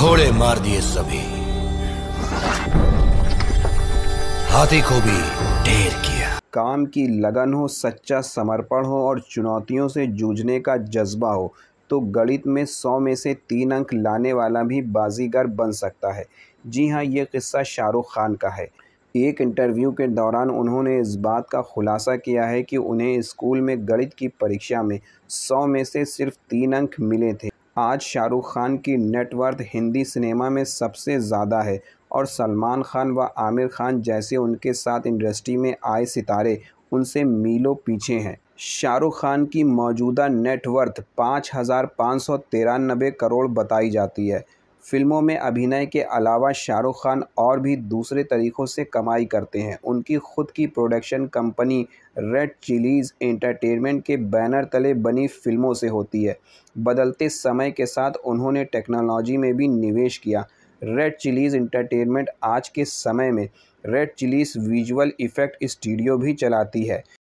घोड़े मार दिए सभी हाथी को भी ढेर किया काम की लगन हो सच्चा समर्पण हो और चुनौतियों से जूझने का जज्बा हो तो गणित में सौ में से तीन अंक लाने वाला भी बाजीगर बन सकता है जी हाँ ये किस्सा शाहरुख खान का है एक इंटरव्यू के दौरान उन्होंने इस बात का खुलासा किया है कि उन्हें स्कूल में गणित की परीक्षा में सौ में से सिर्फ तीन अंक मिले थे आज शाहरुख खान की नेटवर्थ हिंदी सिनेमा में सबसे ज़्यादा है और सलमान खान व आमिर खान जैसे उनके साथ इंडस्ट्री में आए सितारे उनसे मीलों पीछे हैं शाहरुख खान की मौजूदा नेटवर्थ पाँच हज़ार पाँच सौ तिरानबे करोड़ बताई जाती है फिल्मों में अभिनय के अलावा शाहरुख खान और भी दूसरे तरीक़ों से कमाई करते हैं उनकी खुद की production company Red Chillies Entertainment के बैनर तले बनी फिल्मों से होती है बदलते समय के साथ उन्होंने टेक्नोलॉजी में भी निवेश किया रेड चिलीज़ इंटरटेनमेंट आज के समय में Red Chillies visual effect studio भी चलाती है